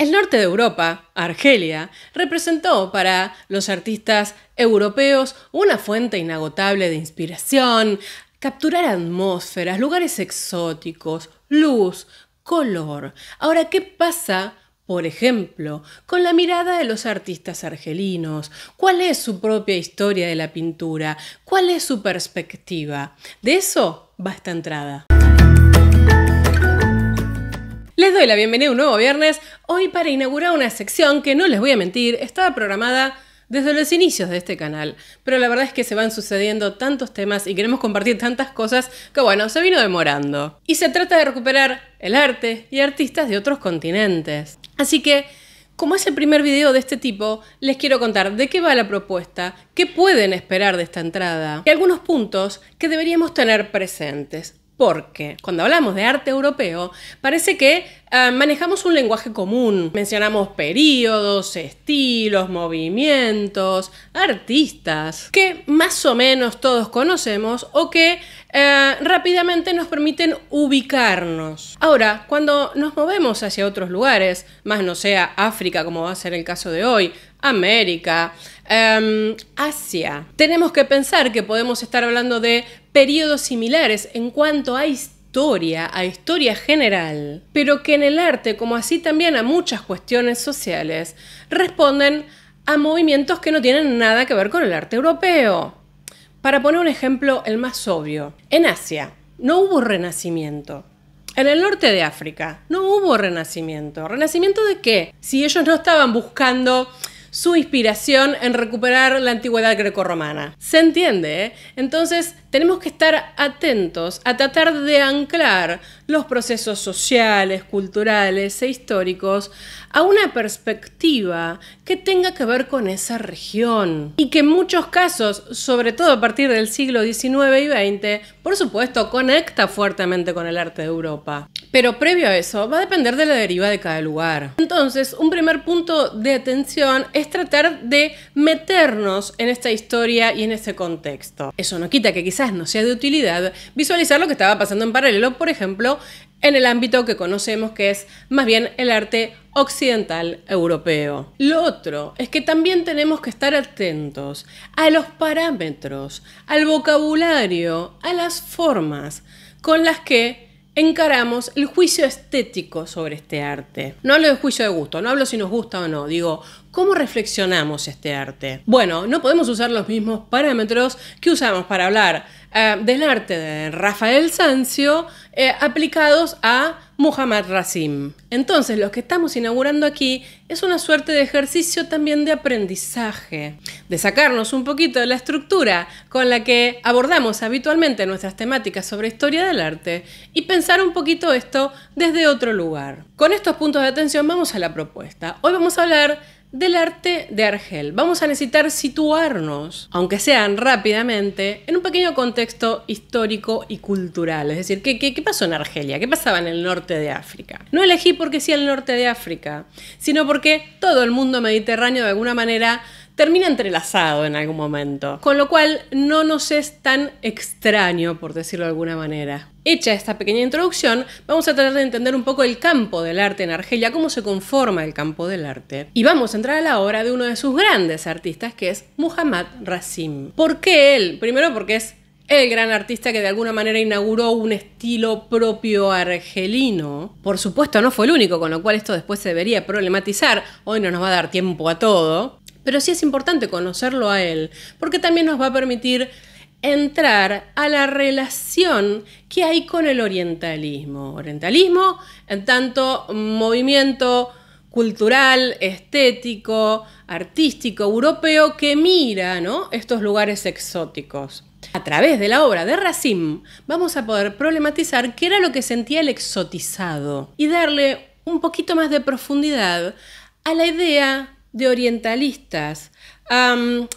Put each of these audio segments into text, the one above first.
El norte de Europa, Argelia, representó para los artistas europeos una fuente inagotable de inspiración, capturar atmósferas, lugares exóticos, luz, color. Ahora, ¿qué pasa por ejemplo, con la mirada de los artistas argelinos, cuál es su propia historia de la pintura, cuál es su perspectiva. De eso va esta entrada. Les doy la bienvenida un nuevo viernes, hoy para inaugurar una sección que no les voy a mentir, estaba programada desde los inicios de este canal, pero la verdad es que se van sucediendo tantos temas y queremos compartir tantas cosas que bueno, se vino demorando. Y se trata de recuperar el arte y artistas de otros continentes. Así que, como es el primer video de este tipo, les quiero contar de qué va la propuesta, qué pueden esperar de esta entrada y algunos puntos que deberíamos tener presentes. Porque cuando hablamos de arte europeo, parece que eh, manejamos un lenguaje común. Mencionamos periodos, estilos, movimientos, artistas, que más o menos todos conocemos o que eh, rápidamente nos permiten ubicarnos. Ahora, cuando nos movemos hacia otros lugares, más no sea África como va a ser el caso de hoy, América, Em, Asia. Tenemos que pensar que podemos estar hablando de periodos similares en cuanto a historia, a historia general, pero que en el arte, como así también a muchas cuestiones sociales, responden a movimientos que no tienen nada que ver con el arte europeo. Para poner un ejemplo, el más obvio, en Asia no hubo renacimiento. En el norte de África no hubo renacimiento. ¿Renacimiento de qué? Si ellos no estaban buscando su inspiración en recuperar la antigüedad grecorromana. ¿Se entiende? ¿eh? Entonces, tenemos que estar atentos a tratar de anclar los procesos sociales, culturales e históricos a una perspectiva que tenga que ver con esa región y que en muchos casos, sobre todo a partir del siglo XIX y XX, por supuesto conecta fuertemente con el arte de Europa. Pero previo a eso va a depender de la deriva de cada lugar. Entonces, un primer punto de atención es tratar de meternos en esta historia y en ese contexto. Eso no quita que quizás no sea de utilidad visualizar lo que estaba pasando en paralelo, por ejemplo, en el ámbito que conocemos que es más bien el arte occidental europeo. Lo otro es que también tenemos que estar atentos a los parámetros, al vocabulario, a las formas con las que encaramos el juicio estético sobre este arte. No hablo de juicio de gusto, no hablo si nos gusta o no, digo, ¿Cómo reflexionamos este arte? Bueno, no podemos usar los mismos parámetros que usamos para hablar eh, del arte de Rafael Sanzio eh, aplicados a Muhammad Rasim. Entonces, lo que estamos inaugurando aquí es una suerte de ejercicio también de aprendizaje, de sacarnos un poquito de la estructura con la que abordamos habitualmente nuestras temáticas sobre historia del arte y pensar un poquito esto desde otro lugar. Con estos puntos de atención vamos a la propuesta. Hoy vamos a hablar del arte de Argel. Vamos a necesitar situarnos, aunque sean rápidamente, en un pequeño contexto histórico y cultural. Es decir, ¿qué, pasó en Argelia? ¿Qué pasaba en el norte de África? No elegí porque sí el norte de África, sino porque todo el mundo mediterráneo de alguna manera termina entrelazado en algún momento. Con lo cual no nos es tan extraño, por decirlo de alguna manera. Hecha esta pequeña introducción, vamos a tratar de entender un poco el campo del arte en Argelia, cómo se conforma el campo del arte. Y vamos a entrar a la obra de uno de sus grandes artistas, que es Muhammad Rasim. ¿Por qué él? Primero porque es el gran artista que de alguna manera inauguró un estilo propio argelino. Por supuesto, no fue el único, con lo cual esto después se debería problematizar. Hoy no nos va a dar tiempo a todo. Pero sí es importante conocerlo a él, porque también nos va a permitir entrar a la relación que hay con el orientalismo. Orientalismo en tanto movimiento cultural, estético, artístico, europeo que mira estos lugares exóticos. A través de la obra de Racine vamos a poder problematizar qué era lo que sentía el exotizado y darle un poquito más de profundidad a la idea de orientalistas,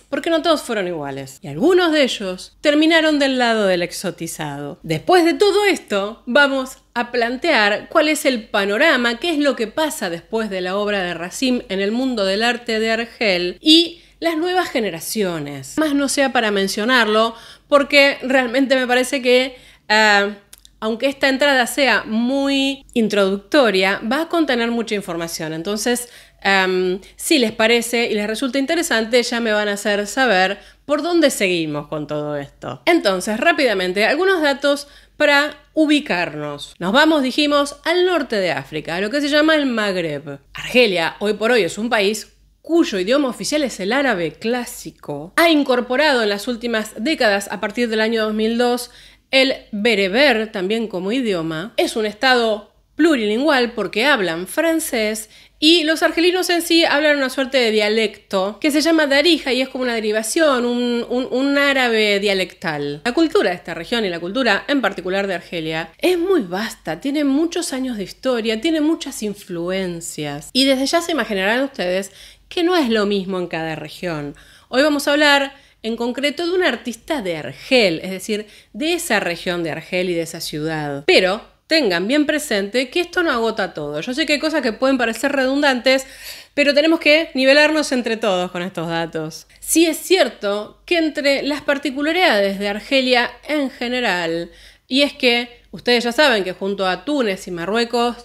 porque no todos fueron iguales. Y algunos de ellos terminaron del lado del exotizado. Después de todo esto, vamos a plantear cuál es el panorama, qué es lo que pasa después de la obra de Racim en el mundo del arte de Argel y las nuevas generaciones. Más no sea para mencionarlo, porque realmente me parece que... Ah, aunque esta entrada sea muy introductoria, va a contener mucha información. Entonces, Em, si les parece y les resulta interesante, ya me van a hacer saber por dónde seguimos con todo esto. Entonces, rápidamente, algunos datos para ubicarnos. Nos vamos, dijimos, al norte de África, a lo que se llama el Magreb. Argelia, hoy por hoy, es un país cuyo idioma oficial es el árabe clásico, ha incorporado en las últimas décadas, a partir del año 2002, el bereber también como idioma. Es un estado plurilingual porque hablan francés y los argelinos en sí hablan una suerte de dialecto que se llama Darija y es como una derivación, un, árabe dialectal. La cultura de esta región y la cultura en particular de Argelia es muy vasta, tiene muchos años de historia, tiene muchas influencias. Y desde ya se imaginarán ustedes que no es lo mismo en cada región. Hoy vamos a hablar en concreto de un artista de Argel, es decir, de esa región de Argel y de esa ciudad. Pero tengan bien presente que esto no agota todo. Yo sé que hay cosas que pueden parecer redundantes, pero tenemos que nivelarnos entre todos con estos datos. Sí es cierto que entre las particularidades de Argelia en general, y es que ustedes ya saben que junto a Túnez y Marruecos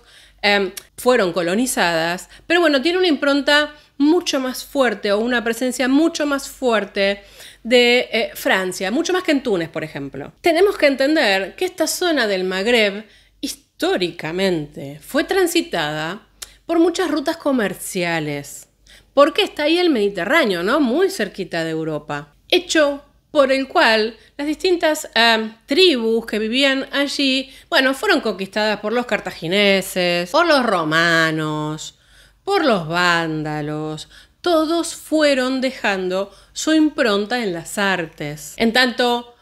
em, fueron colonizadas, pero bueno, tiene una impronta mucho más fuerte o una presencia mucho más fuerte de eh, Francia, mucho más que en Túnez, por ejemplo. Tenemos que entender que esta zona del Magreb históricamente fue transitada por muchas rutas comerciales, porque está ahí el Mediterráneo, ¿no? Muy cerquita de Europa. Hecho por el cual las distintas eh, tribus que vivían allí, bueno, fueron conquistadas por los cartagineses, por los romanos, por los vándalos, todos fueron dejando su impronta en las artes. En tanto,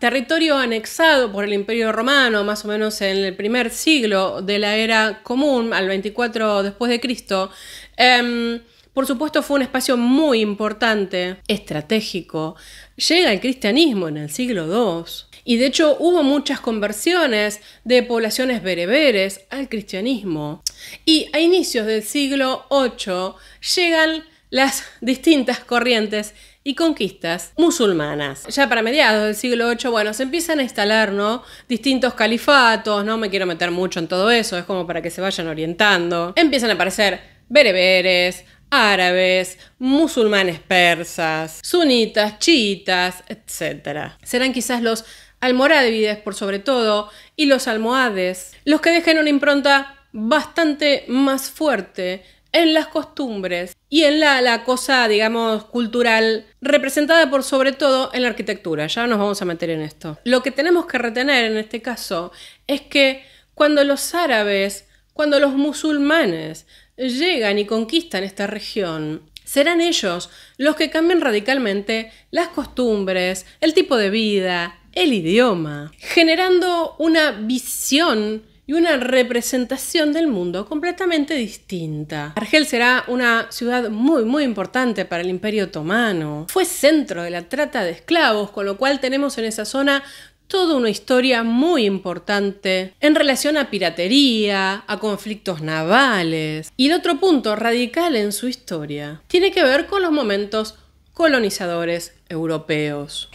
territorio anexado por el Imperio Romano, más o menos en el primer siglo de la era común, al 24 después de Cristo, em, por supuesto fue un espacio muy importante, estratégico. Llega el cristianismo en el siglo II y de hecho hubo muchas conversiones de poblaciones bereberes al cristianismo. Y a inicios del siglo VIII llegan las distintas corrientes y conquistas musulmanas. Ya para mediados del siglo VIII, bueno, se empiezan a instalar, ¿no? Distintos califatos, no me quiero meter mucho en todo eso, es como para que se vayan orientando. Empiezan a aparecer bereberes, árabes, musulmanes persas, sunitas, chiitas, etc. Serán quizás los almorávides por sobre todo y los almohades los que dejen una impronta bastante más fuerte en las costumbres y en la, cosa, digamos, cultural, representada por sobre todo en la arquitectura. Ya nos vamos a meter en esto. Lo que tenemos que retener en este caso es que cuando los árabes, cuando los musulmanes llegan y conquistan esta región, serán ellos los que cambien radicalmente las costumbres, el tipo de vida, el idioma, generando una visión y una representación del mundo completamente distinta. Argel será una ciudad muy muy importante para el Imperio Otomano. Fue centro de la trata de esclavos, con lo cual tenemos en esa zona toda una historia muy importante en relación a piratería, a conflictos navales. Y el otro punto radical en su historia tiene que ver con los momentos colonizadores europeos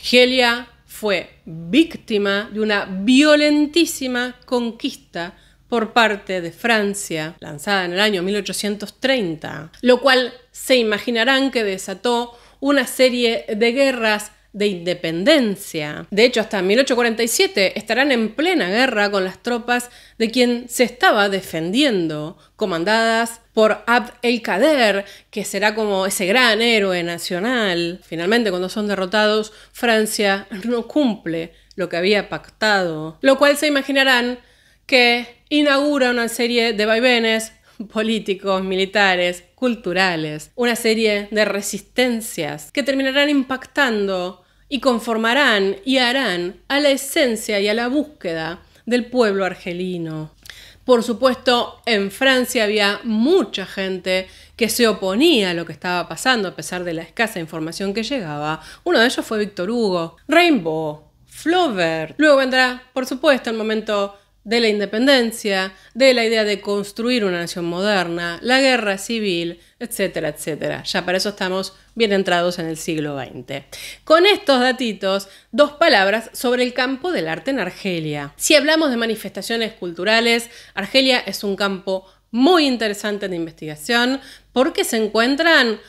fue víctima de una violentísima conquista por parte de Francia, lanzada en el año 1830, lo cual se imaginarán que desató una serie de guerras de independencia. De hecho, hasta 1847 estarán en plena guerra con las tropas de quien se estaba defendiendo, comandadas por Abd el-Kader, que será como ese gran héroe nacional. Finalmente, cuando son derrotados, Francia no cumple lo que había pactado, lo cual se imaginarán que inaugura una serie de vaivenes políticos, militares, culturales, una serie de resistencias que terminarán impactando y conformarán y harán a la esencia y a la búsqueda del pueblo argelino. Por supuesto, en Francia había mucha gente que se oponía a lo que estaba pasando a pesar de la escasa información que llegaba. Uno de ellos fue Víctor Hugo, Rainbow, Flaubert. Luego vendrá, por supuesto, el momento de la independencia, de la idea de construir una nación moderna, la guerra civil, etcétera, etcétera. Ya para eso estamos bien entrados en el siglo XX. Con estos datitos, dos palabras sobre el campo del arte en Argelia. Si hablamos de manifestaciones culturales, Argelia es un campo muy interesante de investigación porque se encuentran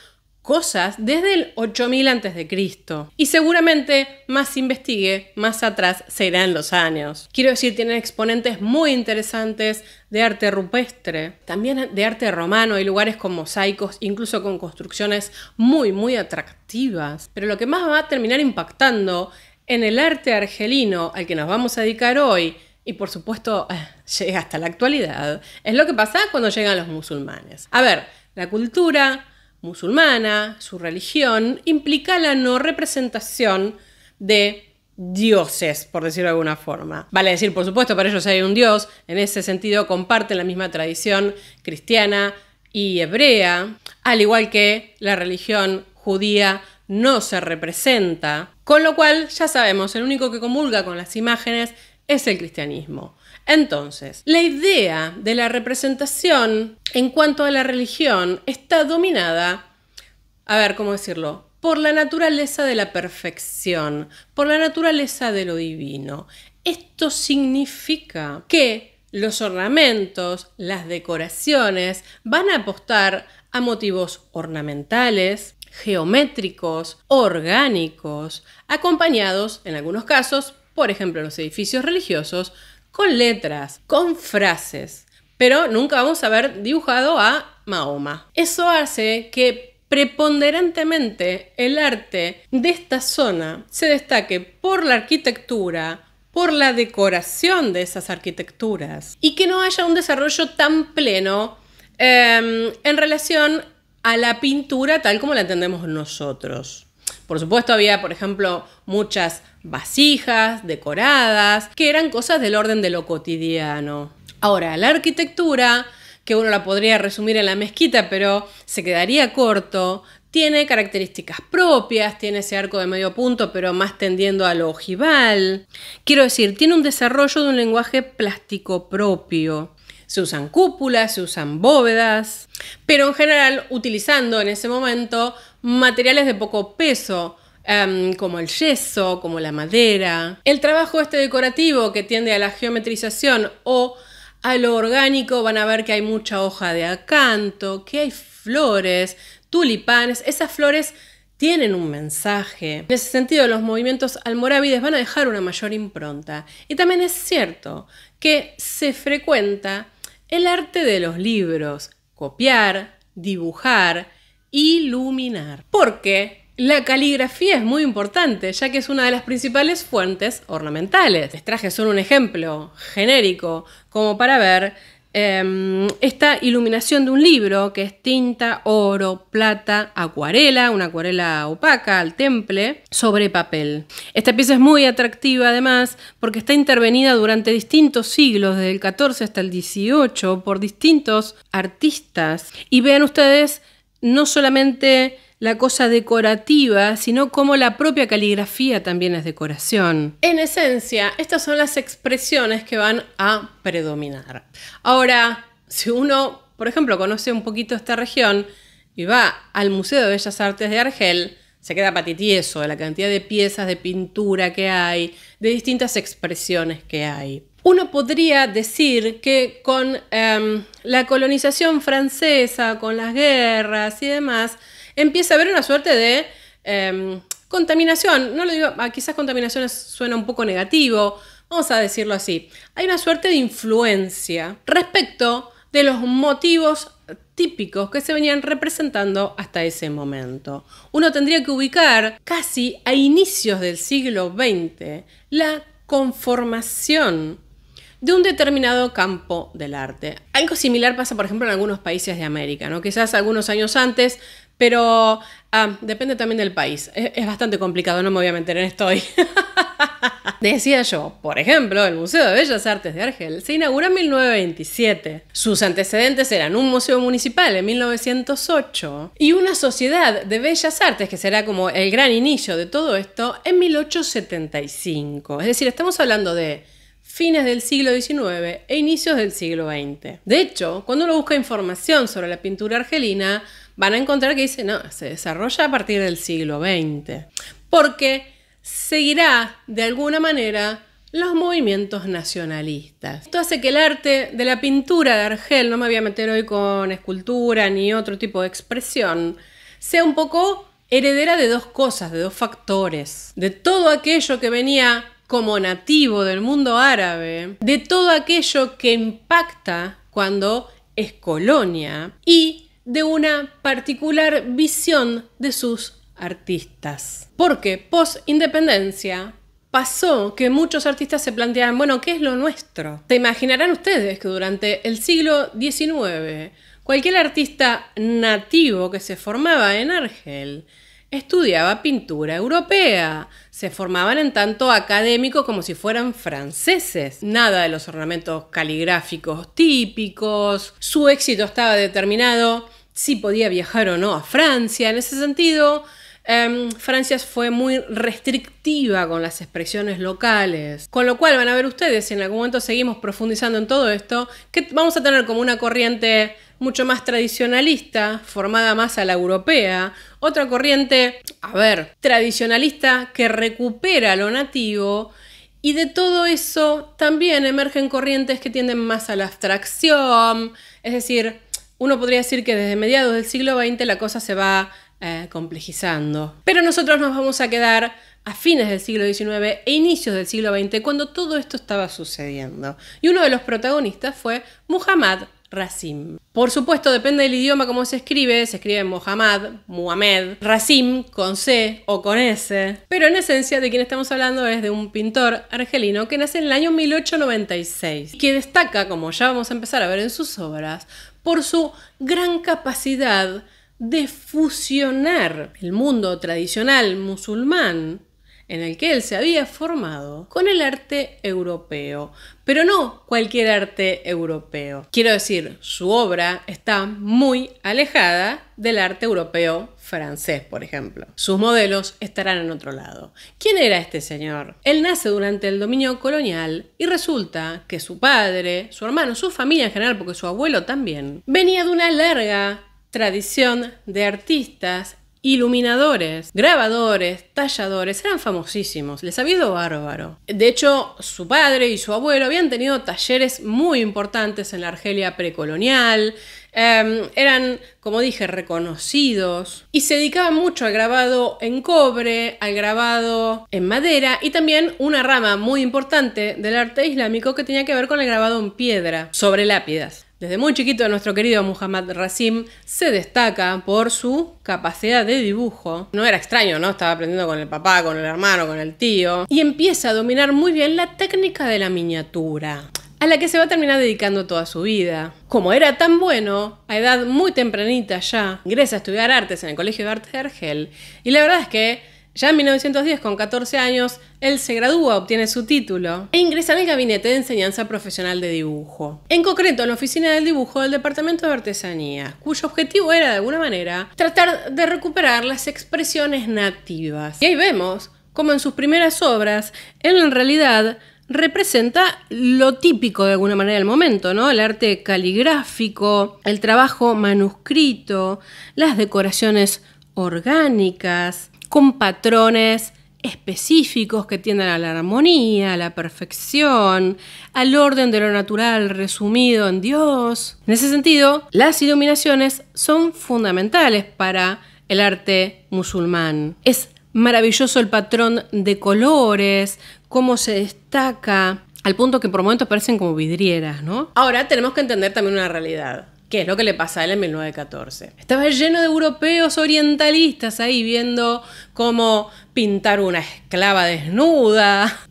cosas desde el 8000 a.C. Y seguramente más investigue, más atrás irán los años. Quiero decir, tienen exponentes muy interesantes de arte rupestre, también de arte romano, y lugares con mosaicos, incluso con construcciones muy, muy atractivas. Pero lo que más va a terminar impactando en el arte argelino al que nos vamos a dedicar hoy, y por supuesto llega hasta la actualidad, es lo que pasa cuando llegan los musulmanes. A ver, la cultura, musulmana, su religión, implica la no representación de dioses, por decirlo de alguna forma. Vale decir, por supuesto, para ellos hay un dios, en ese sentido comparten la misma tradición cristiana y hebrea, al igual que la religión judía no se representa, con lo cual ya sabemos, el único que comulga con las imágenes es el cristianismo. Entonces, la idea de la representación en cuanto a la religión está dominada, a ver, ¿cómo decirlo? Por la naturaleza de la perfección, por la naturaleza de lo divino. Esto significa que los ornamentos, las decoraciones van a apostar a motivos ornamentales, geométricos, orgánicos, acompañados, en algunos casos, por ejemplo, en los edificios religiosos, con letras, con frases, pero nunca vamos a ver dibujado a Mahoma. Eso hace que preponderantemente el arte de esta zona se destaque por la arquitectura, por la decoración de esas arquitecturas y que no haya un desarrollo tan pleno em, en relación a la pintura tal como la entendemos nosotros. Por supuesto había, por ejemplo, muchas vasijas decoradas, que eran cosas del orden de lo cotidiano. Ahora, la arquitectura, que uno la podría resumir en la mezquita, pero se quedaría corto, tiene características propias, tiene ese arco de medio punto, pero más tendiendo a lo ojival. Quiero decir, tiene un desarrollo de un lenguaje plástico propio. Se usan cúpulas, se usan bóvedas, pero en general utilizando en ese momento materiales de poco peso, em, como el yeso, como la madera. El trabajo este decorativo que tiende a la geometrización o a lo orgánico, van a ver que hay mucha hoja de acanto, que hay flores, tulipanes, esas flores tienen un mensaje. En ese sentido, los movimientos almorávides van a dejar una mayor impronta. Y también es cierto que se frecuenta el arte de los libros, copiar, dibujar, iluminar. Porque la caligrafía es muy importante, ya que es una de las principales fuentes ornamentales. Les traje solo un ejemplo genérico, como para ver em, esta iluminación de un libro, que es tinta, oro, plata, acuarela, una acuarela opaca al temple, sobre papel. Esta pieza es muy atractiva además, porque está intervenida durante distintos siglos, desde el 14 hasta el 18, por distintos artistas. Y vean ustedes no solamente la cosa decorativa, sino como la propia caligrafía también es decoración. En esencia, estas son las expresiones que van a predominar. Ahora, si uno, por ejemplo, conoce un poquito esta región y va al Museo de Bellas Artes de Argel, se queda patitieso de la cantidad de piezas de pintura que hay, de distintas expresiones que hay. Uno podría decir que con em, la colonización francesa, con las guerras y demás, empieza a haber una suerte de em, contaminación. No lo digo, ah, quizás contaminación suena un poco negativo, vamos a decirlo así. Hay una suerte de influencia respecto de los motivos típicos que se venían representando hasta ese momento. Uno tendría que ubicar casi a inicios del siglo XX la conformación de un determinado campo del arte. Algo similar pasa, por ejemplo, en algunos países de América, ¿no? Quizás algunos años antes, pero ah, depende también del país. Es, bastante complicado, no me voy a meter en esto hoy. Decía yo, por ejemplo, el Museo de Bellas Artes de Argel se inauguró en 1927. Sus antecedentes eran un museo municipal en 1908 y una sociedad de bellas artes, que será como el gran inicio de todo esto, en 1875. Es decir, estamos hablando de fines del siglo XIX e inicios del siglo XX. De hecho, cuando uno busca información sobre la pintura argelina, van a encontrar que dice, no, se desarrolla a partir del siglo XX, porque seguirá de alguna manera los movimientos nacionalistas. Esto hace que el arte de la pintura de Argel, no me voy a meter hoy con escultura ni otro tipo de expresión, sea un poco heredera de dos cosas, de dos factores, de todo aquello que venía como nativo del mundo árabe, de todo aquello que impacta cuando es colonia y de una particular visión de sus artistas. Porque post-independencia pasó que muchos artistas se planteaban, bueno, ¿qué es lo nuestro? Te imaginarán ustedes que durante el siglo XIX, cualquier artista nativo que se formaba en Argel estudiaba pintura europea, se formaban en tanto académico como si fueran franceses. Nada de los ornamentos caligráficos típicos. Su éxito estaba determinado si podía viajar o no a Francia. En ese sentido, em, Francia fue muy restrictiva con las expresiones locales. Con lo cual van a ver ustedes, si en algún momento seguimos profundizando en todo esto, que vamos a tener como una corriente mucho más tradicionalista, formada más a la europea, otra corriente, a ver, tradicionalista que recupera lo nativo y de todo eso también emergen corrientes que tienden más a la abstracción, es decir, uno podría decir que desde mediados del siglo XX la cosa se va eh, complejizando. Pero nosotros nos vamos a quedar a fines del siglo XIX e inicios del siglo XX, cuando todo esto estaba sucediendo. Y uno de los protagonistas fue Muhammad Racim. Por supuesto, depende del idioma como se escribe, se escribe Mohammad, Muhammad, Racim con C o con S, pero en esencia de quien estamos hablando es de un pintor argelino que nace en el año 1896 y que destaca, como ya vamos a empezar a ver en sus obras, por su gran capacidad de fusionar el mundo tradicional musulmán en el que él se había formado con el arte europeo, pero no cualquier arte europeo. Quiero decir, su obra está muy alejada del arte europeo francés, por ejemplo. Sus modelos estarán en otro lado. ¿Quién era este señor? Él nace durante el dominio colonial y resulta que su padre, su hermano, su familia en general, porque su abuelo también, venía de una larga tradición de artistas iluminadores, grabadores, talladores, eran famosísimos, les había ido bárbaro. De hecho, su padre y su abuelo habían tenido talleres muy importantes en la Argelia precolonial, em, eran, como dije, reconocidos y se dedicaban mucho al grabado en cobre, al grabado en madera y también una rama muy importante del arte islámico que tenía que ver con el grabado en piedra sobre lápidas. Desde muy chiquito nuestro querido Muhammad Rasim se destaca por su capacidad de dibujo. No era extraño, ¿no? Estaba aprendiendo con el papá, con el hermano, con el tío. Y empieza a dominar muy bien la técnica de la miniatura a la que se va a terminar dedicando toda su vida. Como era tan bueno, a edad muy tempranita ya, ingresa a estudiar artes en el Colegio de Arte de y la verdad es que ya en 1910, con 14 años, él se gradúa, obtiene su título e ingresa en el Gabinete de Enseñanza Profesional de Dibujo. En concreto, en la Oficina del Dibujo del Departamento de Artesanía, cuyo objetivo era, de alguna manera, tratar de recuperar las expresiones nativas. Y ahí vemos cómo en sus primeras obras, él en realidad representa lo típico de alguna manera del momento, ¿no? El arte caligráfico, el trabajo manuscrito, las decoraciones orgánicas, con patrones específicos que tienden a la armonía, a la perfección, al orden de lo natural resumido en Dios. En ese sentido, las iluminaciones son fundamentales para el arte musulmán. Es maravilloso el patrón de colores, cómo se destaca, al punto que por momentos parecen como vidrieras, ¿no? Ahora tenemos que entender también una realidad. ¿Qué es lo que le pasa a él en 1914? Estaba lleno de europeos orientalistas ahí viendo cómo pintar una esclava desnuda.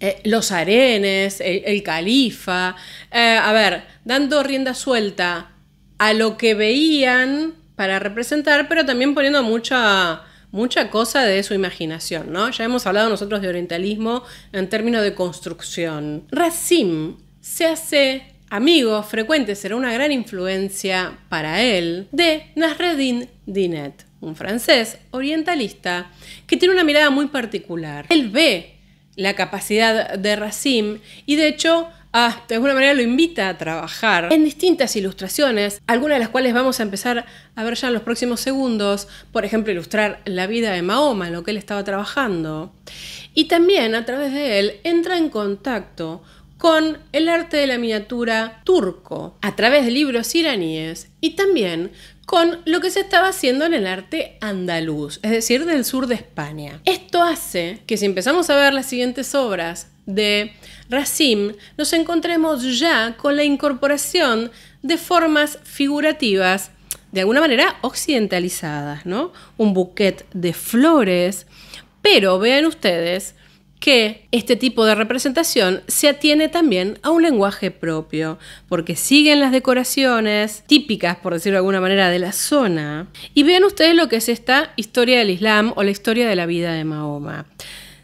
Eh, los arenes, el, califa. Eh, a ver, dando rienda suelta a lo que veían para representar, pero también poniendo mucha, mucha cosa de su imaginación, ¿no? Ya hemos hablado nosotros de orientalismo en términos de construcción. Racim se hace amigo frecuente, será una gran influencia para él, de Nasreddin Dinet, un francés orientalista que tiene una mirada muy particular. Él ve la capacidad de Racine y de hecho ah, de alguna manera lo invita a trabajar en distintas ilustraciones, algunas de las cuales vamos a empezar a ver ya en los próximos segundos, por ejemplo, ilustrar la vida de Mahoma, en lo que él estaba trabajando. Y también a través de él entra en contacto con el arte de la miniatura turco a través de libros iraníes y también con lo que se estaba haciendo en el arte andaluz, es decir, del sur de España. Esto hace que si empezamos a ver las siguientes obras de Racim, nos encontremos ya con la incorporación de formas figurativas, de alguna manera occidentalizadas, ¿no? Un bouquet de flores, pero vean ustedes que este tipo de representación se atiene también a un lenguaje propio, porque siguen las decoraciones típicas, por decirlo de alguna manera, de la zona. Y vean ustedes lo que es esta historia del Islam o la historia de la vida de Mahoma.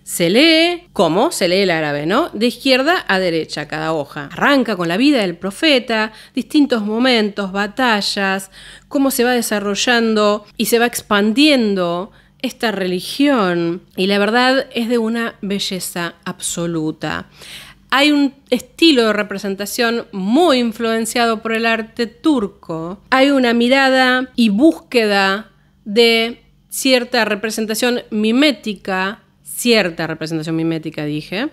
Se lee ¿cómo? se lee el árabe, ¿no? De izquierda a derecha cada hoja. Arranca con la vida del profeta, distintos momentos, batallas, cómo se va desarrollando y se va expandiendo esta religión y la verdad es de una belleza absoluta. Hay un estilo de representación muy influenciado por el arte turco. Hay una mirada y búsqueda de cierta representación mimética, cierta representación mimética dije.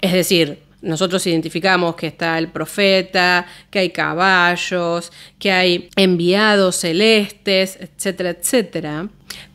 Es decir, nosotros identificamos que está el profeta, que hay caballos, que hay enviados celestes, etcétera, etcétera.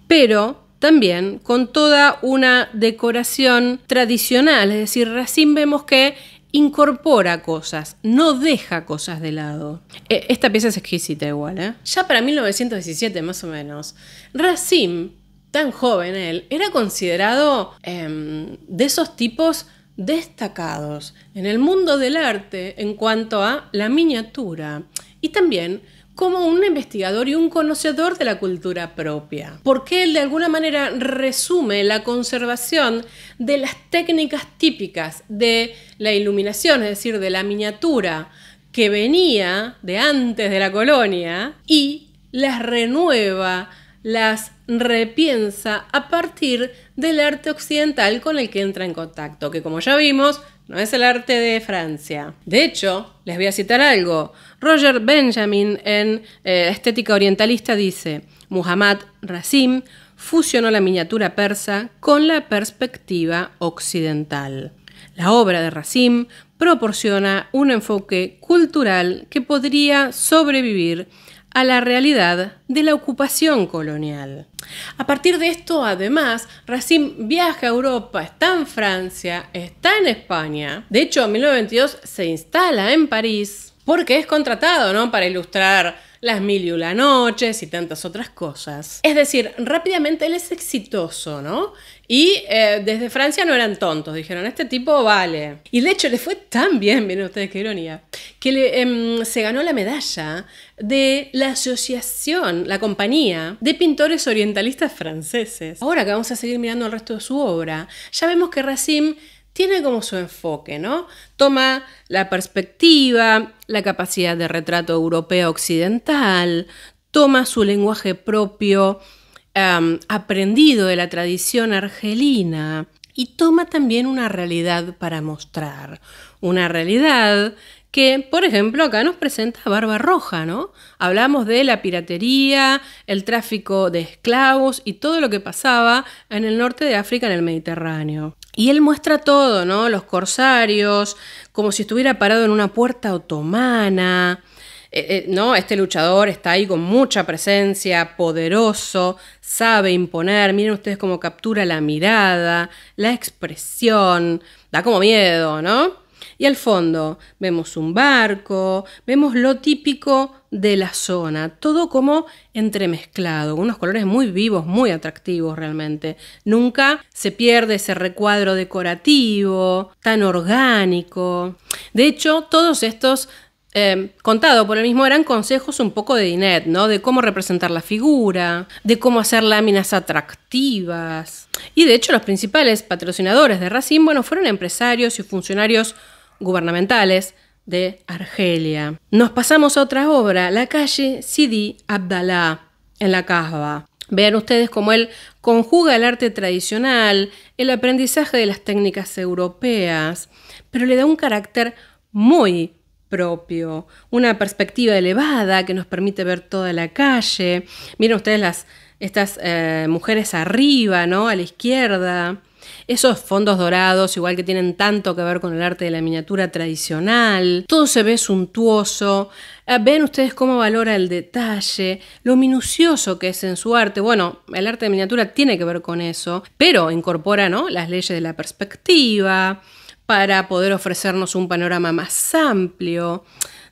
Pero también con toda una decoración tradicional, es decir, Racine vemos que incorpora cosas, no deja cosas de lado. E, esta pieza es exquisita igual, ¿eh? Ya para 1917 más o menos, Racine, tan joven él, era considerado em, de esos tipos destacados en el mundo del arte en cuanto a la miniatura y también como un investigador y un conocedor de la cultura propia, porque él de alguna manera resume la conservación de las técnicas típicas de la iluminación, es decir, de la miniatura que venía de antes de la colonia y las renueva, las repiensa a partir del arte occidental con el que entra en contacto, que como ya vimos, no es el arte de Francia. De hecho, les voy a citar algo. Roger Benjamin en eh, Estética Orientalista dice, Muhammad Rasim fusionó la miniatura persa con la perspectiva occidental. La obra de Rasim proporciona un enfoque cultural que podría sobrevivir a la realidad de la ocupación colonial. A partir de esto, además, Racine viaja a Europa, está en Francia, está en España. De hecho, en 1922 se instala en París porque es contratado ¿no? para ilustrar las Mil y Una Noches y tantas otras cosas. Es decir, rápidamente él es exitoso, ¿no? Y eh, desde Francia no eran tontos, dijeron, este tipo vale. Y de hecho le fue tan bien, miren ustedes qué ironía, que em, se ganó la medalla de la asociación, la compañía de pintores orientalistas franceses. Ahora que vamos a seguir mirando el resto de su obra, ya vemos que Racine tiene como su enfoque, ¿no? Toma la perspectiva, la capacidad de retrato europeo occidental, toma su lenguaje propio, aprendido de la tradición argelina, y toma también una realidad para mostrar, una realidad que, por ejemplo, acá nos presenta Barba Roja, ¿no? Hablamos de la piratería, el tráfico de esclavos y todo lo que pasaba en el norte de África, en el Mediterráneo. Y él muestra todo, ¿no? Los corsarios, como si estuviera parado en una puerta otomana. Eh, eh, ¿no? Este luchador está ahí con mucha presencia, poderoso, sabe imponer. Miren ustedes cómo captura la mirada, la expresión, da como miedo, ¿no? Y al fondo vemos un barco, vemos lo típico de la zona, todo como entremezclado, unos colores muy vivos, muy atractivos realmente. Nunca se pierde ese recuadro decorativo, tan orgánico. De hecho, todos estos eh, contado por el mismo eran consejos un poco de Inet, ¿no? De cómo representar la figura, de cómo hacer láminas atractivas. Y de hecho los principales patrocinadores de Racine, bueno, fueron empresarios y funcionarios gubernamentales de Argelia. Nos pasamos a otra obra, la calle Sidi Abdalá, en la Casba. Vean ustedes cómo él conjuga el arte tradicional, el aprendizaje de las técnicas europeas, pero le da un carácter muy propio, una perspectiva elevada que nos permite ver toda la calle. Miren ustedes las, estas eh, mujeres arriba, ¿no? A la izquierda. Esos fondos dorados, igual que tienen tanto que ver con el arte de la miniatura tradicional, todo se ve suntuoso. Eh, ven ustedes cómo valora el detalle, lo minucioso que es en su arte. Bueno, el arte de miniatura tiene que ver con eso, pero incorpora ¿no? las leyes de la perspectiva para poder ofrecernos un panorama más amplio.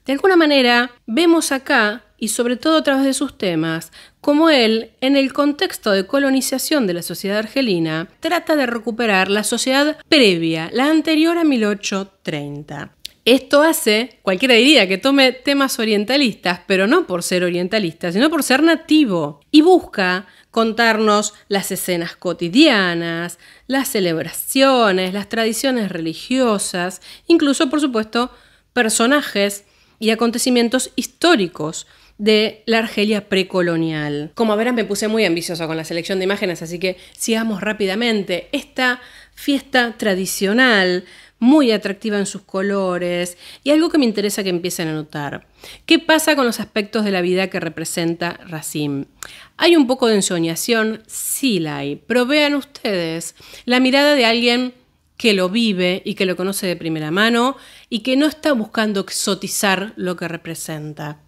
De alguna manera, vemos acá, y sobre todo a través de sus temas, como él, en el contexto de colonización de la sociedad argelina, trata de recuperar la sociedad previa, la anterior a 1830. Esto hace, cualquiera diría que tome temas orientalistas, pero no por ser orientalista, sino por ser nativo, y busca contarnos las escenas cotidianas, las celebraciones, las tradiciones religiosas, incluso, por supuesto, personajes y acontecimientos históricos de la Argelia precolonial. Como verán, me puse muy ambiciosa con la selección de imágenes, así que sigamos rápidamente. Esta fiesta tradicional, muy atractiva en sus colores, y algo que me interesa que empiecen a notar. ¿Qué pasa con los aspectos de la vida que representa Racine? Hay un poco de ensoñación, sí la hay. Pero vean ustedes la mirada de alguien que lo vive y que lo conoce de primera mano y que no está buscando exotizar lo que representa.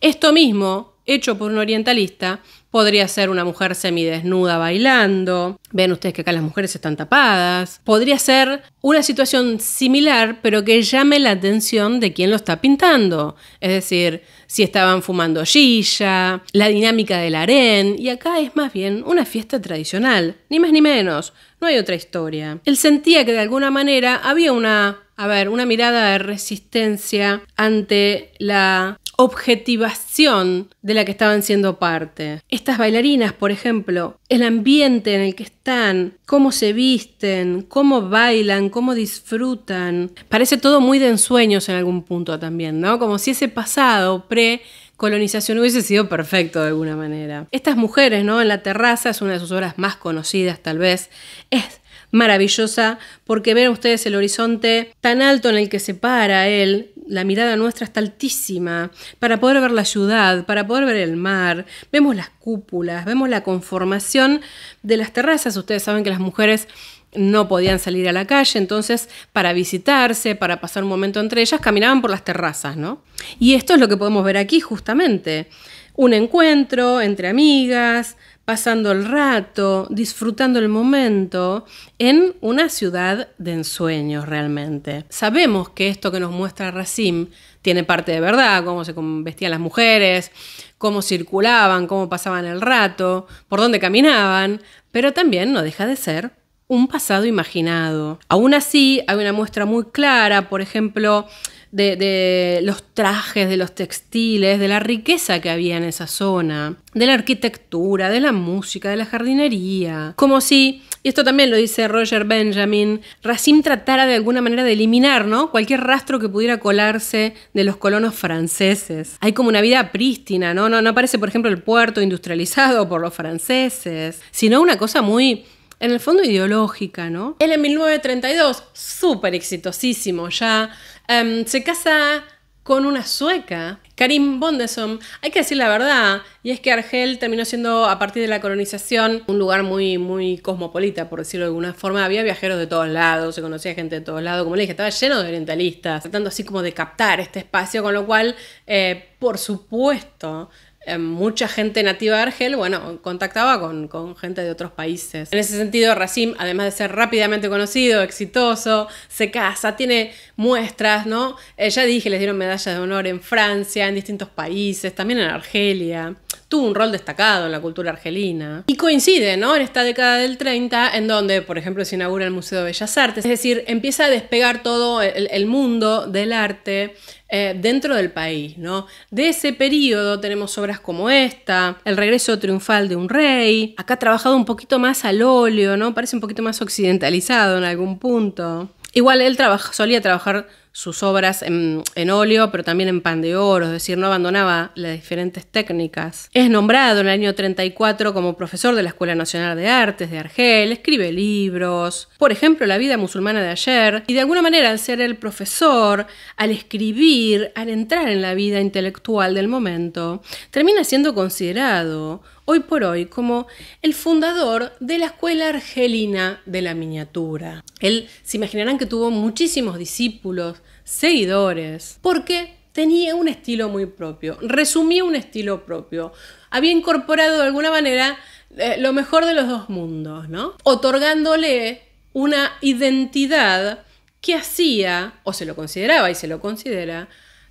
Esto mismo, hecho por un orientalista, Podría ser una mujer semidesnuda bailando. Ven ustedes que acá las mujeres están tapadas. Podría ser una situación similar, pero que llame la atención de quien lo está pintando. Es decir, si estaban fumando shisha, la dinámica del harén. Y acá es más bien una fiesta tradicional, ni más ni menos. No hay otra historia. Él sentía que de alguna manera había una, a ver, una mirada de resistencia ante la objetivación de la que estaban siendo parte. Estas bailarinas, por ejemplo, el ambiente en el que están, cómo se visten, cómo bailan, cómo disfrutan. Parece todo muy de ensueños en algún punto también, ¿no? Como si ese pasado pre colonización hubiese sido perfecto de alguna manera. Estas mujeres, ¿no? En la terraza es una de sus obras más conocidas tal vez. Es maravillosa porque ven ustedes el horizonte tan alto en el que se para él, la mirada nuestra está altísima, para poder ver la ciudad, para poder ver el mar, vemos las cúpulas, vemos la conformación de las terrazas, ustedes saben que las mujeres no podían salir a la calle, entonces para visitarse, para pasar un momento entre ellas, caminaban por las terrazas, ¿no? Y esto es lo que podemos ver aquí justamente, un encuentro entre amigas, pasando el rato, disfrutando el momento, en una ciudad de ensueños realmente. Sabemos que esto que nos muestra Racim tiene parte de verdad, cómo se vestían las mujeres, cómo circulaban, cómo pasaban el rato, por dónde caminaban, pero también no deja de ser un pasado imaginado. Aún así, hay una muestra muy clara, por ejemplo, de, los trajes, de los textiles, de la riqueza que había en esa zona, de la arquitectura, de la música, de la jardinería. Como si, y esto también lo dice Roger Benjamin, Racine tratara de alguna manera de eliminar ¿no? cualquier rastro que pudiera colarse de los colonos franceses. Hay como una vida prístina, ¿no? No, no aparece, por ejemplo, el puerto industrializado por los franceses, sino una cosa muy en el fondo ideológica, ¿no? Él en 1932, súper exitosísimo ya, em, se casa con una sueca, Karim Bondesson. Hay que decir la verdad, y es que Argel terminó siendo, a partir de la colonización, un lugar muy, muy cosmopolita, por decirlo de alguna forma. Había viajeros de todos lados, se conocía gente de todos lados, como le dije, estaba lleno de orientalistas, tratando así como de captar este espacio, con lo cual, eh, por supuesto, eh, mucha gente nativa de Argel, bueno, contactaba con, gente de otros países. En ese sentido, Racim, además de ser rápidamente conocido, exitoso, se casa, tiene muestras, ¿no? Eh, ya dije, les dieron medallas de honor en Francia, en distintos países, también en Argelia tuvo un rol destacado en la cultura argelina. Y coincide, ¿no? En esta década del 30, en donde, por ejemplo, se inaugura el Museo de Bellas Artes. Es decir, empieza a despegar todo el, mundo del arte eh, dentro del país, ¿no? De ese periodo tenemos obras como esta, El regreso triunfal de un rey. Acá ha trabajado un poquito más al óleo, ¿no? Parece un poquito más occidentalizado en algún punto. Igual él solía trabajar sus obras en, óleo, pero también en pan de oro, es decir, no abandonaba las diferentes técnicas. Es nombrado en el año 34 como profesor de la Escuela Nacional de Artes de Argel, escribe libros, por ejemplo, La vida musulmana de ayer, y de alguna manera al ser el profesor, al escribir, al entrar en la vida intelectual del momento, termina siendo considerado hoy por hoy como el fundador de la Escuela Argelina de la Miniatura. Él, se imaginarán que tuvo muchísimos discípulos, seguidores, porque tenía un estilo muy propio, resumía un estilo propio, había incorporado de alguna manera eh, lo mejor de los dos mundos, ¿no? Otorgándole una identidad que hacía, o se lo consideraba y se lo considera,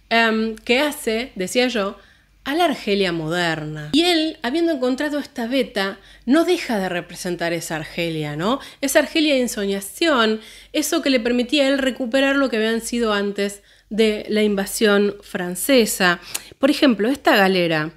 em, que hace, decía yo, a la Argelia moderna. Y él, habiendo encontrado esta beta, no deja de representar esa Argelia, ¿no? Esa Argelia de ensoñación, eso que le permitía a él recuperar lo que habían sido antes de la invasión francesa. Por ejemplo, esta galera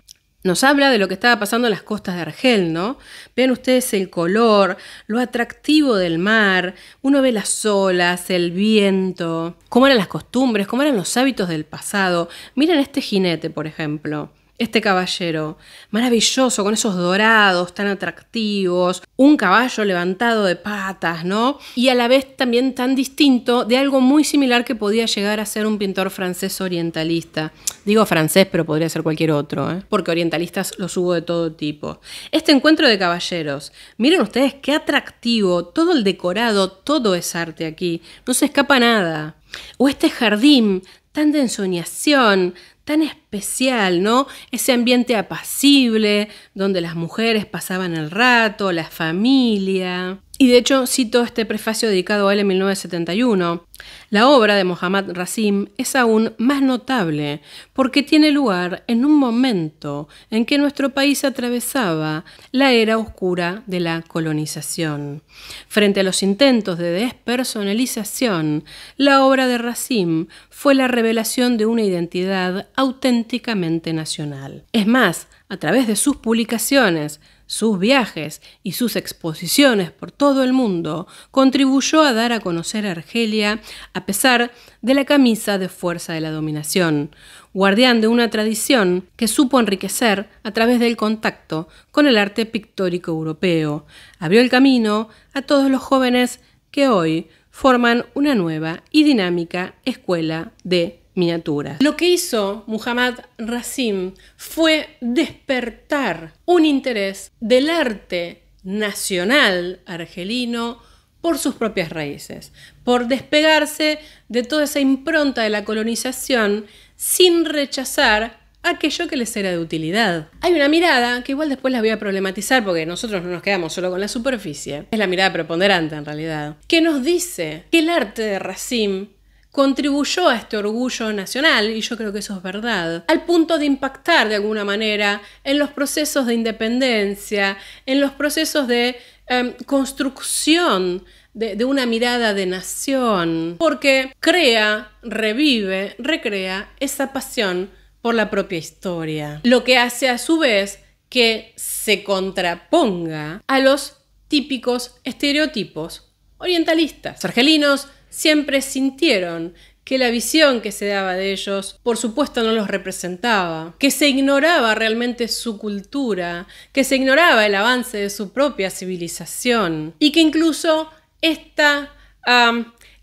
nos habla de lo que estaba pasando en las costas de Argel, ¿no? Vean ustedes el color, lo atractivo del mar, uno ve las olas, el viento, cómo eran las costumbres, cómo eran los hábitos del pasado. Miren este jinete, por ejemplo. Este caballero, maravilloso, con esos dorados tan atractivos, un caballo levantado de patas, ¿no? Y a la vez también tan distinto de algo muy similar que podía llegar a ser un pintor francés orientalista. Digo francés, pero podría ser cualquier otro, ¿eh? porque orientalistas los hubo de todo tipo. Este encuentro de caballeros, miren ustedes qué atractivo, todo el decorado, todo es arte aquí, no se escapa nada. O este jardín tan de ensoñación, tan especial, ¿no? Ese ambiente apacible, donde las mujeres pasaban el rato, la familia. Y de hecho cito este prefacio dedicado a él en 1971. La obra de Mohammad Rasim es aún más notable porque tiene lugar en un momento en que nuestro país atravesaba la era oscura de la colonización. Frente a los intentos de despersonalización, la obra de Rasim fue la revelación de una identidad auténticamente nacional. Es más, a través de sus publicaciones, sus viajes y sus exposiciones por todo el mundo, contribuyó a dar a conocer a Argelia a pesar de la camisa de fuerza de la dominación, guardián de una tradición que supo enriquecer a través del contacto con el arte pictórico europeo. Abrió el camino a todos los jóvenes que hoy forman una nueva y dinámica escuela de Miniatura. Lo que hizo Muhammad Rasim fue despertar un interés del arte nacional argelino por sus propias raíces, por despegarse de toda esa impronta de la colonización sin rechazar aquello que les era de utilidad. Hay una mirada que igual después la voy a problematizar porque nosotros no nos quedamos solo con la superficie, es la mirada preponderante en realidad, que nos dice que el arte de Racine contribuyó a este orgullo nacional, y yo creo que eso es verdad, al punto de impactar de alguna manera en los procesos de independencia, en los procesos de em, construcción de, de, una mirada de nación, porque crea, revive, recrea esa pasión por la propia historia, lo que hace a su vez que se contraponga a los típicos estereotipos orientalistas, argelinos, siempre sintieron que la visión que se daba de ellos, por supuesto, no los representaba, que se ignoraba realmente su cultura, que se ignoraba el avance de su propia civilización y que incluso esta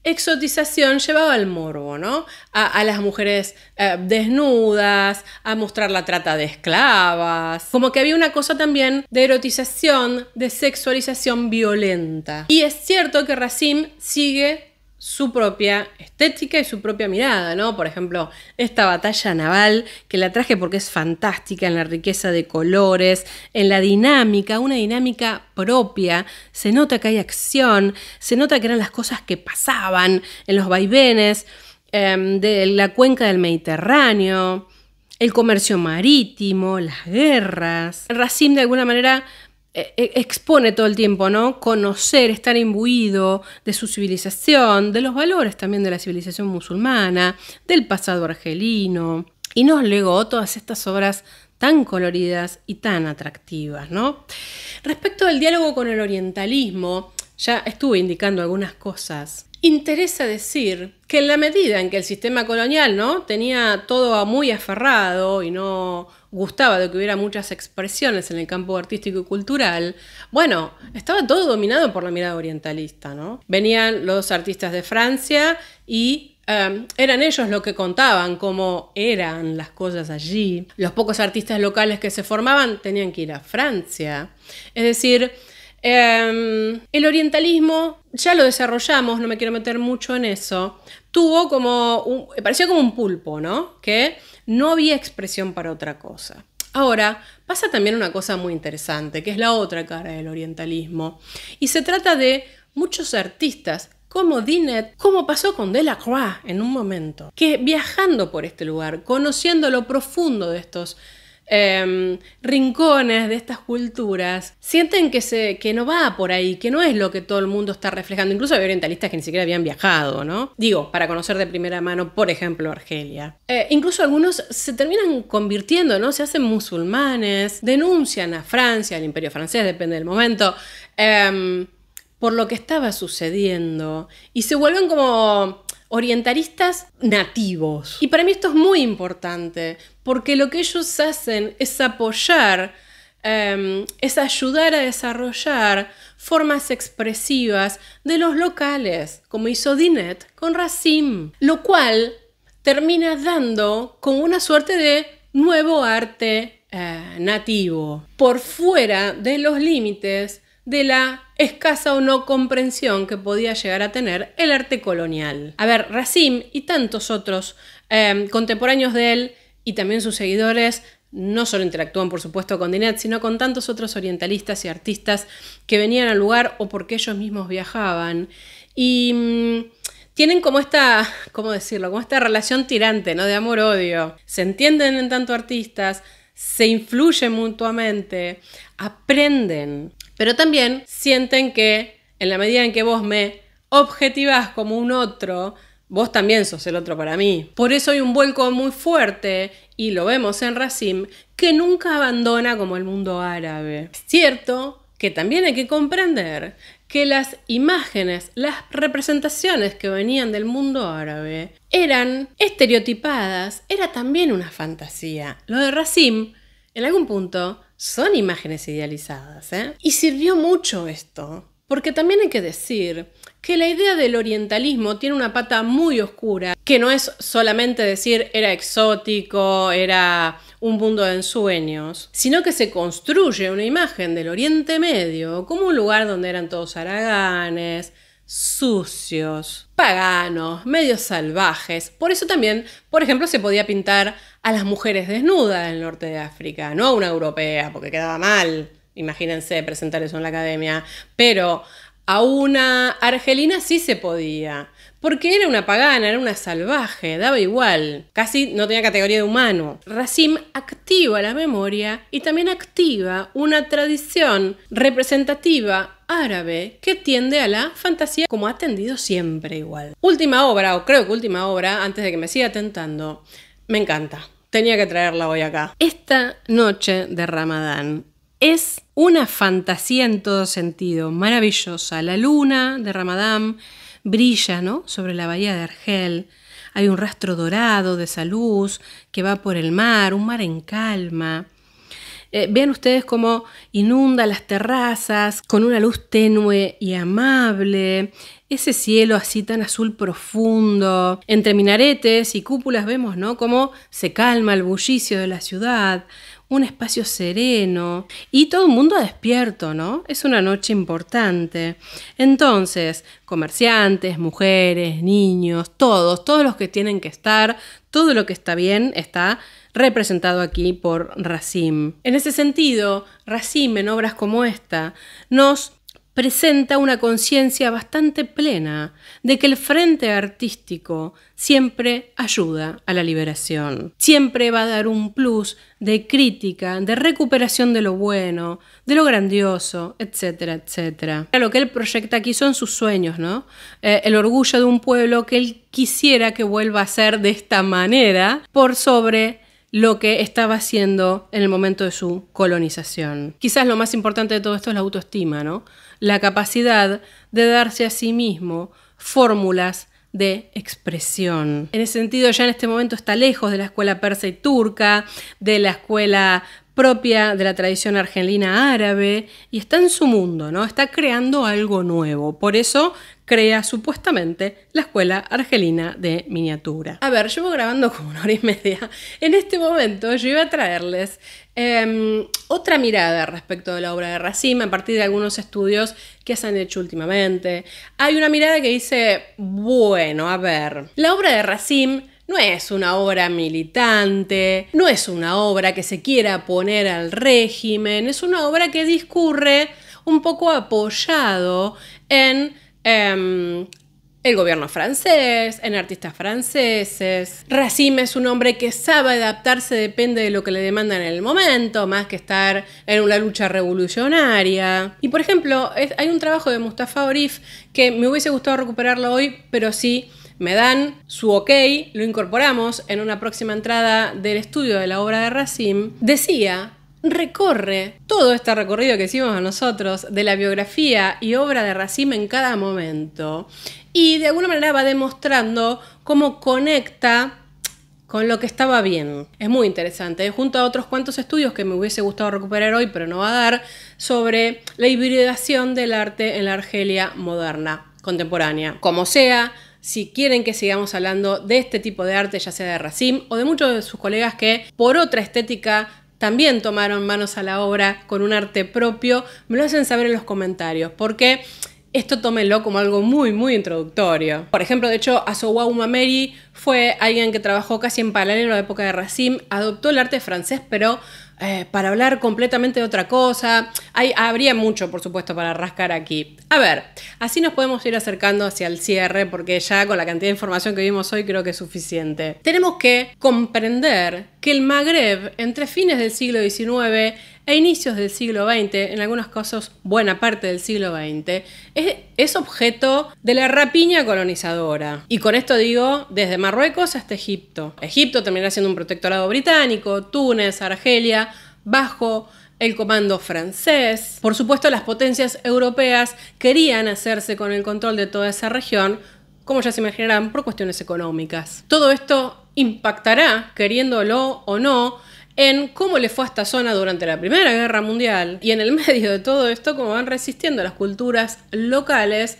exotización llevaba al morbo, ¿no? A, las mujeres eh, desnudas, a mostrar la trata de esclavas. Como que había una cosa también de erotización, de sexualización violenta. Y es cierto que Racine sigue su propia estética y su propia mirada, ¿no? Por ejemplo, esta batalla naval que la traje porque es fantástica en la riqueza de colores, en la dinámica, una dinámica propia, se nota que hay acción, se nota que eran las cosas que pasaban en los vaivenes em, de la cuenca del Mediterráneo, el comercio marítimo, las guerras. Racim, de alguna manera e, e, expone todo el tiempo, ¿no? Conocer, estar imbuido de su civilización, de los valores también de la civilización musulmana, del pasado argelino, y nos legó todas estas obras tan coloridas y tan atractivas, ¿no? Respecto al diálogo con el orientalismo, ya estuve indicando algunas cosas. Interesa decir que en la medida en que el sistema colonial, ¿no? Tenía todo muy aferrado y no gustaba de que hubiera muchas expresiones en el campo artístico y cultural, bueno, estaba todo dominado por la mirada orientalista, ¿no? Venían los artistas de Francia y em, eran ellos los que contaban cómo eran las cosas allí. Los pocos artistas locales que se formaban tenían que ir a Francia. Es decir, Em, el orientalismo, ya lo desarrollamos, no me quiero meter mucho en eso, tuvo como, parecía como un pulpo, ¿no? Que no había expresión para otra cosa. Ahora, pasa también una cosa muy interesante, que es la otra cara del orientalismo, y se trata de muchos artistas como Dinet, como pasó con Delacroix en un momento, que viajando por este lugar, conociendo lo profundo de estos Em, rincones de estas culturas, sienten que, se, que no va por ahí, que no es lo que todo el mundo está reflejando. Incluso había orientalistas que ni siquiera habían viajado, ¿no? Digo, para conocer de primera mano, por ejemplo, Argelia. Eh, incluso algunos se terminan convirtiendo, ¿no? Se hacen musulmanes, denuncian a Francia, al imperio francés, depende del momento. Em, por lo que estaba sucediendo y se vuelven como orientalistas nativos. Y para mí esto es muy importante, porque lo que ellos hacen es apoyar, em, es ayudar a desarrollar formas expresivas de los locales, como hizo Dinet con Racim, lo cual termina dando con una suerte de nuevo arte eh, nativo, por fuera de los límites de la escasa o no comprensión que podía llegar a tener el arte colonial. A ver, Racine y tantos otros em, contemporáneos de él y también sus seguidores no solo interactúan, por supuesto, con Dinet, sino con tantos otros orientalistas y artistas que venían al lugar o porque ellos mismos viajaban. Y mm, tienen como esta, ¿cómo decirlo? Como esta relación tirante, ¿no? De amor-odio. Se entienden en tanto artistas, se influyen mutuamente, aprenden, pero también sienten que en la medida en que vos me objetivas como un otro, vos también sos el otro para mí. Por eso hay un vuelco muy fuerte, y lo vemos en Racim, que nunca abandona como el mundo árabe. Es cierto que también hay que comprender que las imágenes, las representaciones que venían del mundo árabe eran estereotipadas, era también una fantasía. Lo de Racim, en algún punto, son imágenes idealizadas. ¿eh? Y sirvió mucho esto, porque también hay que decir que la idea del orientalismo tiene una pata muy oscura, que no es solamente decir era exótico, era un mundo de ensueños, sino que se construye una imagen del Oriente Medio como un lugar donde eran todos haraganes, sucios, paganos, medio salvajes. Por eso también, por ejemplo, se podía pintar a las mujeres desnudas del norte de África, no a una europea, porque quedaba mal. Imagínense presentar eso en la academia, pero a una argelina sí se podía, porque era una pagana, era una salvaje, daba igual, casi no tenía categoría de humano. Racim activa la memoria y también activa una tradición representativa árabe que tiende a la fantasía como ha tendido siempre igual. Última obra, o creo que última obra, antes de que me siga tentando, me encanta. Tenía que traerla hoy acá. Esta noche de Ramadán es una fantasía en todo sentido, maravillosa. La luna de Ramadán brilla sobre la bahía de Argel. Hay un rastro dorado de esa luz que va por el mar, un mar en calma. Eh, vean ustedes cómo inunda las terrazas con una luz tenue y amable. Ese cielo así tan azul profundo. Entre minaretes y cúpulas vemos, ¿no? Cómo se calma el bullicio de la ciudad un espacio sereno y todo el mundo despierto, ¿no? Es una noche importante. Entonces, comerciantes, mujeres, niños, todos, todos los que tienen que estar, todo lo que está bien está representado aquí por Racim. En ese sentido, Racim en obras como esta nos presenta una conciencia bastante plena de que el frente artístico siempre ayuda a la liberación, siempre va a dar un plus de crítica, de recuperación de lo bueno, de lo grandioso, etcétera, etcétera. Lo que él proyecta aquí son sus sueños, ¿no? Eh, el orgullo de un pueblo que él quisiera que vuelva a ser de esta manera por sobre lo que estaba haciendo en el momento de su colonización. Quizás lo más importante de todo esto es la autoestima, ¿no? La capacidad de darse a sí mismo fórmulas de expresión. En ese sentido, ya en este momento está lejos de la escuela persa y turca, de la escuela propia de la tradición argelina árabe y está en su mundo, ¿no? Está creando algo nuevo. Por eso crea supuestamente la Escuela Argelina de Miniatura. A ver, llevo grabando como una hora y media. En este momento yo iba a traerles em, otra mirada respecto de la obra de Racim, a partir de algunos estudios que se han hecho últimamente. Hay una mirada que dice, bueno, a ver, la obra de Racim... No es una obra militante, no es una obra que se quiera poner al régimen, es una obra que discurre un poco apoyado en em, el gobierno francés, en artistas franceses. Racine es un hombre que sabe adaptarse, depende de lo que le demandan en el momento, más que estar en una lucha revolucionaria. Y por ejemplo, hay un trabajo de Mustafa Orif que me hubiese gustado recuperarlo hoy, pero sí me dan su ok, lo incorporamos en una próxima entrada del estudio de la obra de Racim, decía recorre todo este recorrido que hicimos a nosotros de la biografía y obra de Racim en cada momento y de alguna manera va demostrando cómo conecta con lo que estaba bien. Es muy interesante. Junto a otros cuantos estudios que me hubiese gustado recuperar hoy, pero no va a dar, sobre la hibridación del arte en la Argelia moderna, contemporánea. Como sea, si quieren que sigamos hablando de este tipo de arte, ya sea de Racim, o de muchos de sus colegas que por otra estética también tomaron manos a la obra con un arte propio, me lo hacen saber en los comentarios, porque esto tómelo como algo muy, muy introductorio. Por ejemplo, de hecho, Asowa Mameri fue alguien que trabajó casi en paralelo a la época de Racim, adoptó el arte francés, pero eh, para hablar completamente de otra cosa. habría mucho, por supuesto, para rascar aquí. A ver, así nos podemos ir acercando hacia el cierre, porque ya con la cantidad de información que vimos hoy creo que es suficiente. Tenemos que comprender que el Magreb, entre fines del siglo XIX, a inicios del siglo XX, en algunos casos buena parte del siglo XX, es, es objeto de la rapiña colonizadora. Y con esto digo desde Marruecos hasta Egipto. Egipto terminará siendo un protectorado británico, Túnez, Argelia, bajo el comando francés. Por supuesto, las potencias europeas querían hacerse con el control de toda esa región, como ya se imaginarán, por cuestiones económicas. Todo esto impactará, queriéndolo o no, en cómo le fue a esta zona durante la Primera Guerra Mundial y en el medio de todo esto cómo van resistiendo las culturas locales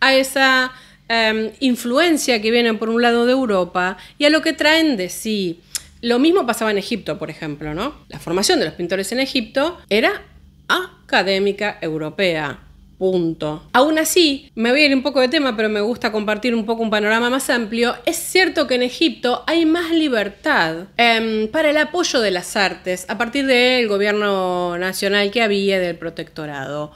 a esa em, influencia que vienen por un lado de Europa y a lo que traen de sí. Lo mismo pasaba en Egipto, por ejemplo, ¿no? La formación de los pintores en Egipto era académica europea punto. Aún así, me voy a ir un poco de tema, pero me gusta compartir un poco un panorama más amplio. Es cierto que en Egipto hay más libertad em, para el apoyo de las artes a partir del gobierno nacional que había del protectorado.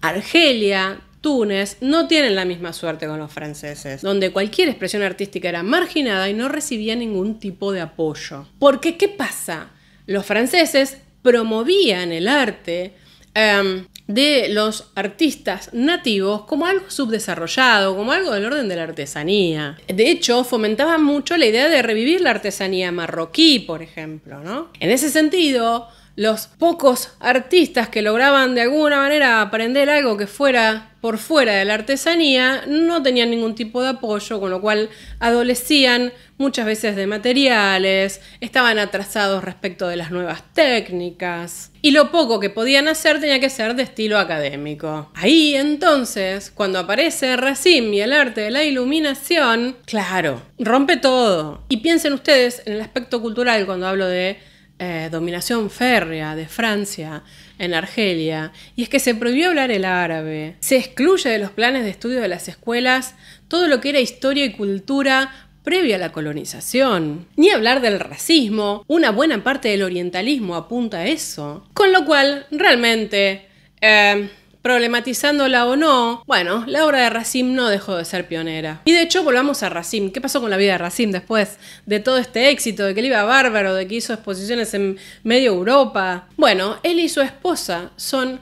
Argelia, Túnez no tienen la misma suerte con los franceses, donde cualquier expresión artística era marginada y no recibía ningún tipo de apoyo. Porque, ¿qué pasa? Los franceses promovían el arte, em, de los artistas nativos como algo subdesarrollado, como algo del orden de la artesanía. De hecho, fomentaban mucho la idea de revivir la artesanía marroquí, por ejemplo, ¿no? En ese sentido, los pocos artistas que lograban de alguna manera aprender algo que fuera por fuera de la artesanía, no tenían ningún tipo de apoyo, con lo cual adolecían muchas veces de materiales, estaban atrasados respecto de las nuevas técnicas, y lo poco que podían hacer tenía que ser de estilo académico. Ahí entonces, cuando aparece Racim y el arte de la iluminación, claro, rompe todo. Y piensen ustedes en el aspecto cultural cuando hablo de eh, dominación férrea de Francia en Argelia, y es que se prohibió hablar el árabe, se excluye de los planes de estudio de las escuelas todo lo que era historia y cultura previa a la colonización. Ni hablar del racismo, una buena parte del orientalismo apunta a eso. Con lo cual, realmente, eh, problematizándola o no, bueno, la obra de Racim no dejó de ser pionera. Y de hecho, volvamos a Racim. ¿Qué pasó con la vida de Racim después de todo este éxito, de que él iba bárbaro, de que hizo exposiciones en medio Europa? Bueno, él y su esposa son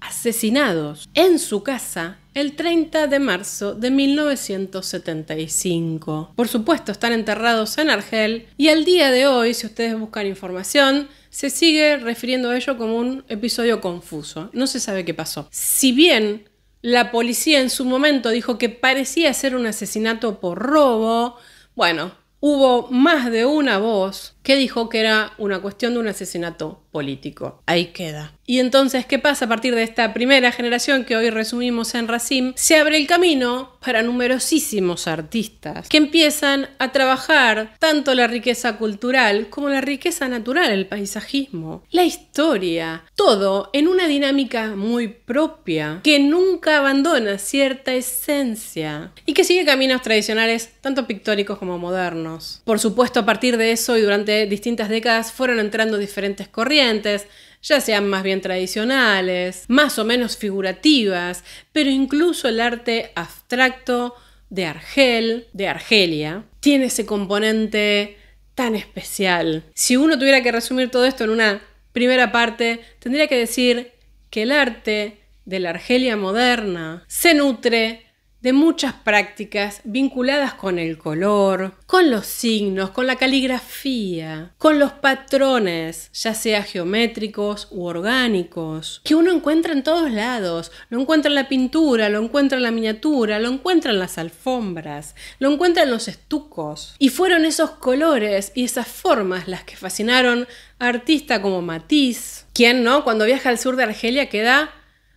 asesinados en su casa el 30 de marzo de 1975. Por supuesto, están enterrados en Argel y al día de hoy, si ustedes buscan información, se sigue refiriendo a ello como un episodio confuso. No se sabe qué pasó. Si bien la policía en su momento dijo que parecía ser un asesinato por robo, bueno, hubo más de una voz que dijo que era una cuestión de un asesinato político. Ahí queda. Y entonces, ¿qué pasa a partir de esta primera generación que hoy resumimos en Racim? Se abre el camino para numerosísimos artistas que empiezan a trabajar tanto la riqueza cultural como la riqueza natural, el paisajismo, la historia, todo en una dinámica muy propia que nunca abandona cierta esencia y que sigue caminos tradicionales tanto pictóricos como modernos. Por supuesto, a partir de eso y durante distintas décadas fueron entrando diferentes corrientes, ya sean más bien tradicionales, más o menos figurativas, pero incluso el arte abstracto de Argel, de Argelia, tiene ese componente tan especial. Si uno tuviera que resumir todo esto en una primera parte, tendría que decir que el arte de la Argelia moderna se nutre de muchas prácticas vinculadas con el color, con los signos, con la caligrafía, con los patrones, ya sea geométricos u orgánicos, que uno encuentra en todos lados. Lo encuentra en la pintura, lo encuentra en la miniatura, lo encuentra en las alfombras, lo encuentra en los estucos. Y fueron esos colores y esas formas las que fascinaron a artistas como Matisse, quien, ¿no? Cuando viaja al sur de Argelia queda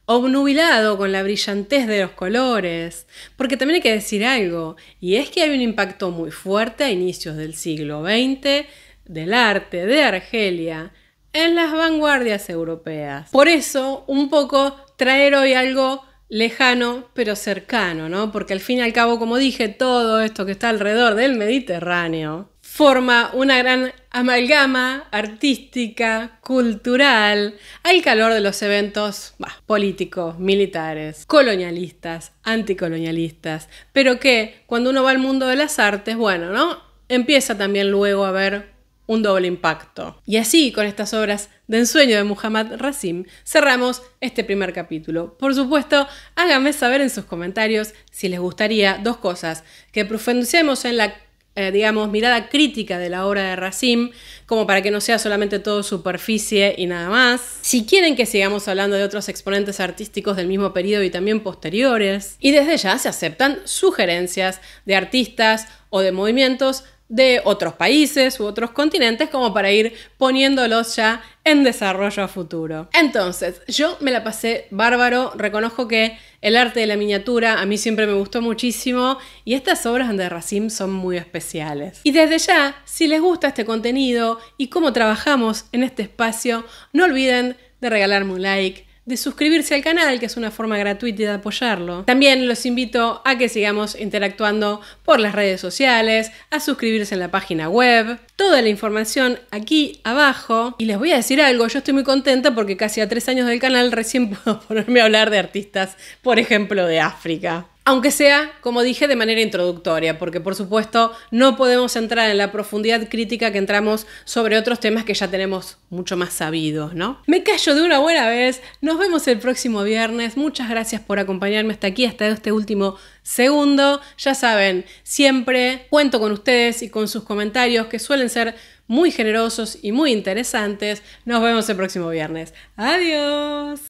obnubilado con la brillantez de los colores, porque también hay que decir algo, y es que hay un impacto muy fuerte a inicios del siglo XX del arte de Argelia en las vanguardias europeas. Por eso, un poco traer hoy algo lejano pero cercano, ¿no? Porque al fin y al cabo, como dije, todo esto que está alrededor del Mediterráneo forma una gran amalgama artística, cultural, al calor de los eventos políticos, militares, colonialistas, anticolonialistas, pero que cuando uno va al mundo de las artes, bueno, ¿no? Empieza también luego a ver un doble impacto. Y así, con estas obras de ensueño de Muhammad Rasim, cerramos este primer capítulo. Por supuesto, háganme saber en sus comentarios si les gustaría dos cosas, que profundicemos en la eh, digamos, mirada crítica de la obra de Racine, como para que no sea solamente todo superficie y nada más. Si quieren que sigamos hablando de otros exponentes artísticos del mismo periodo y también posteriores, y desde ya se aceptan sugerencias de artistas o de movimientos de otros países u otros continentes como para ir poniéndolos ya en desarrollo a futuro. Entonces, yo me la pasé bárbaro, reconozco que el arte de la miniatura a mí siempre me gustó muchísimo y estas obras de Racim son muy especiales. Y desde ya, si les gusta este contenido y cómo trabajamos en este espacio, no olviden de regalarme un like de suscribirse al canal, que es una forma gratuita de apoyarlo. También los invito a que sigamos interactuando por las redes sociales, a suscribirse en la página web, toda la información aquí abajo. Y les voy a decir algo, yo estoy muy contenta porque casi a tres años del canal recién puedo ponerme a hablar de artistas, por ejemplo, de África aunque sea, como dije, de manera introductoria, porque por supuesto no podemos entrar en la profundidad crítica que entramos sobre otros temas que ya tenemos mucho más sabidos, ¿no? Me callo de una buena vez, nos vemos el próximo viernes, muchas gracias por acompañarme hasta aquí, hasta este último segundo, ya saben, siempre cuento con ustedes y con sus comentarios que suelen ser muy generosos y muy interesantes, nos vemos el próximo viernes, adiós.